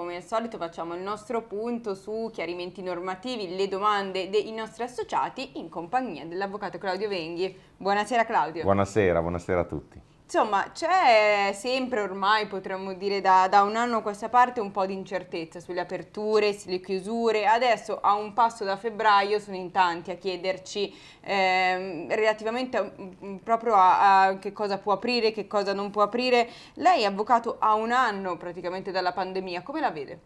come al solito facciamo il nostro punto su chiarimenti normativi, le domande dei nostri associati in compagnia dell'avvocato Claudio Venghi. Buonasera Claudio. Buonasera, buonasera a tutti. Insomma, c'è sempre ormai, potremmo dire, da, da, un anno a questa parte un po' di incertezza sulle aperture, sulle chiusure. Adesso a un passo da febbraio sono in tanti a chiederci eh, relativamente a, mm, proprio a, a, che cosa può aprire, che cosa non può aprire. Lei, avvocato, a un anno praticamente dalla pandemia, come la vede?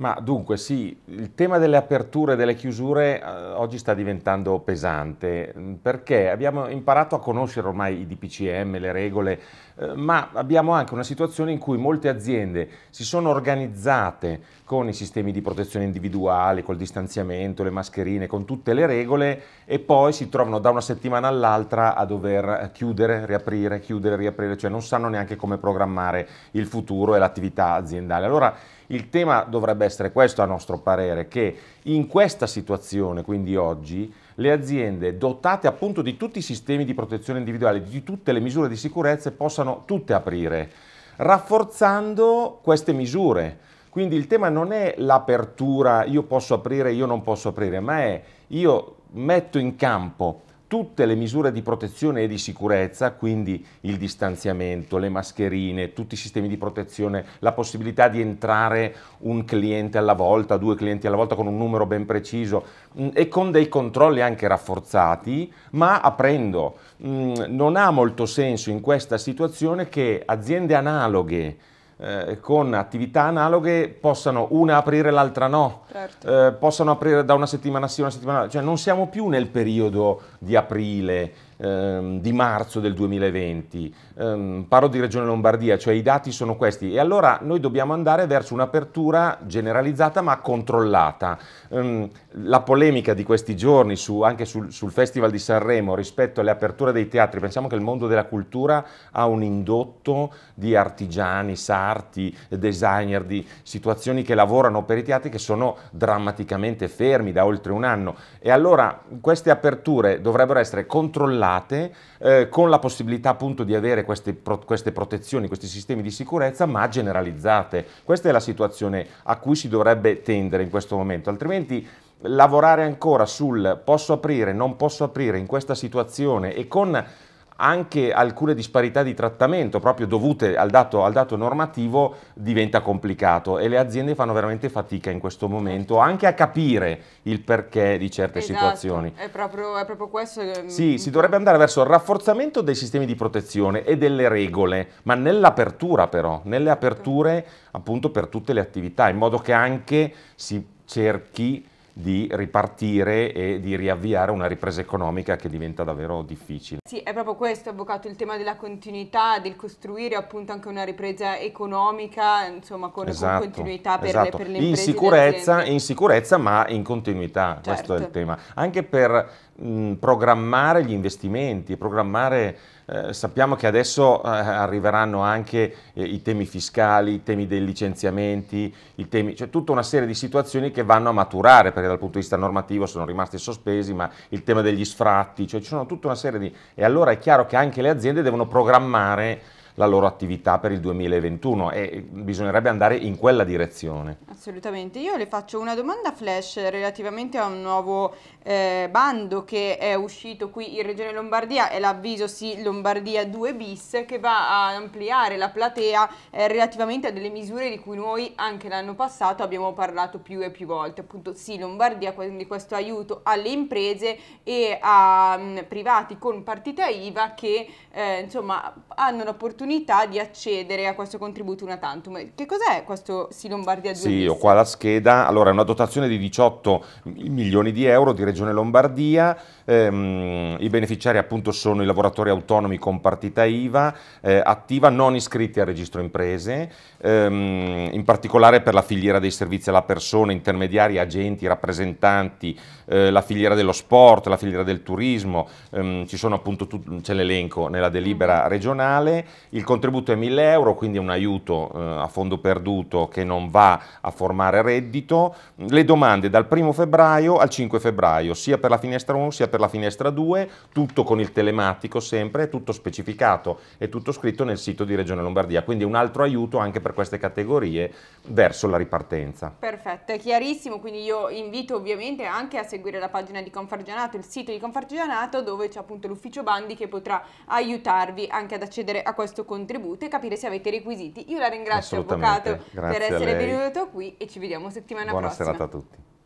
Ma dunque sì, il tema delle aperture e delle chiusure eh, oggi sta diventando pesante mm, perché abbiamo imparato a conoscere ormai i DPCM, le regole, eh, ma abbiamo anche una situazione in cui molte aziende si sono organizzate con i sistemi di protezione individuale, col distanziamento, le mascherine, con tutte le regole e poi si trovano da una settimana all'altra a dover chiudere, riaprire, chiudere, riaprire, cioè non sanno neanche come programmare il futuro e l'attività aziendale. Allora, il tema dovrebbe essere questo a nostro parere, che in questa situazione, quindi oggi, le aziende dotate appunto di tutti i sistemi di protezione individuale, di tutte le misure di sicurezza, possano tutte aprire, rafforzando queste misure. Quindi il tema non è l'apertura, io posso aprire, io non posso aprire, ma è io metto in campo tutte le misure di protezione e di sicurezza, quindi il distanziamento, le mascherine, tutti i sistemi di protezione, la possibilità di entrare un cliente alla volta, due clienti alla volta con un numero ben preciso mm, e con dei controlli anche rafforzati, ma aprendo. Mm, non ha molto senso in questa situazione che aziende analoghe eh, con attività analoghe possano una aprire l'altra no, certo. eh, possano aprire da una settimana sì, a una settimana cioè non siamo più nel periodo di aprile ehm, di marzo del 2020, ehm, parlo di Regione Lombardia, cioè i dati sono questi e allora noi dobbiamo andare verso un'apertura generalizzata ma controllata. Ehm, la polemica di questi giorni su, anche sul, sul Festival di Sanremo rispetto alle aperture dei teatri, pensiamo che il mondo della cultura ha un indotto di artigiani, sarti, designer, di situazioni che lavorano per i teatri che sono drammaticamente fermi da oltre un anno e allora queste aperture dovrebbero essere controllate regolate, eh, con la possibilità appunto di avere queste, pro queste, protezioni, questi sistemi di sicurezza, ma generalizzate. Questa è la situazione a cui si dovrebbe tendere in questo momento, altrimenti lavorare ancora sul posso aprire, non posso aprire in questa situazione e con anche alcune disparità di trattamento proprio dovute al dato, al dato normativo diventa complicato e le aziende fanno veramente fatica in questo momento certo. anche a capire il perché di certe esatto, situazioni. È proprio, è proprio questo. Che... Sì, si dovrebbe andare verso il rafforzamento dei sistemi di protezione e delle regole, ma nell'apertura però, nelle certo. aperture appunto per tutte le attività, in modo che anche si cerchi di ripartire e di riavviare una ripresa economica che diventa davvero difficile. Sì, è proprio questo, avvocato, il tema della continuità, del costruire appunto anche una ripresa economica, insomma, con, esatto, con continuità per, esatto. le, per le in Sicurezza, in sicurezza, ma in continuità, certo. questo è il certo. tema. Anche per mh, programmare gli investimenti, programmare eh, sappiamo che adesso eh, arriveranno anche eh, i temi fiscali, i temi dei licenziamenti, i temi, cioè tutta una serie di situazioni che vanno a maturare perché dal punto di vista normativo sono rimasti sospesi, ma il tema degli sfratti, cioè ci sono tutta una serie di... E allora è chiaro che anche le aziende devono programmare la loro attività per il 2021 e bisognerebbe andare in quella direzione. Assolutamente, io le faccio una domanda flash relativamente a un nuovo eh, bando che è uscito qui in Regione Lombardia, è l'avviso sì Lombardia 2 bis che va a ampliare la platea eh, relativamente a delle misure di cui noi anche l'anno passato abbiamo parlato più e più volte, appunto sì Lombardia, quindi questo aiuto alle imprese e a mh, mm, privati con partita IVA che eh, insomma hanno l'opportunità l'opportunità di accedere a questo contributo una tantum. Che cos'è questo Sì Lombardia 2? Sì, ho qua la scheda. Allora, è una dotazione di 18 milioni di euro di Regione Lombardia. Ehm, I beneficiari appunto sono i lavoratori autonomi con partita IVA eh, attiva non iscritti al registro imprese, ehm, in particolare per la filiera dei servizi alla persona, intermediari, agenti, rappresentanti, eh, la filiera dello sport, la filiera del turismo, ehm, ci sono appunto c'è l'elenco nella delibera mm-hmm. regionale il contributo è 1000 euro, quindi è un aiuto eh, a fondo perduto che non va a formare reddito. Le domande dal 1 febbraio al 5 febbraio, sia per la finestra 1 sia per la finestra 2, tutto con il telematico sempre, tutto specificato e tutto scritto nel sito di Regione Lombardia. Quindi un altro aiuto anche per queste categorie verso la ripartenza. Perfetto, è chiarissimo, quindi io invito ovviamente anche a seguire la pagina di Confargianato, il sito di Confargianato dove c'è appunto l'ufficio bandi che potrà aiutarvi anche ad accedere a questo questo contributo e capire se avete requisiti. Io la ringrazio, Avvocato, per essere venuto qui e ci vediamo settimana Buona prossima. Buona serata a tutti.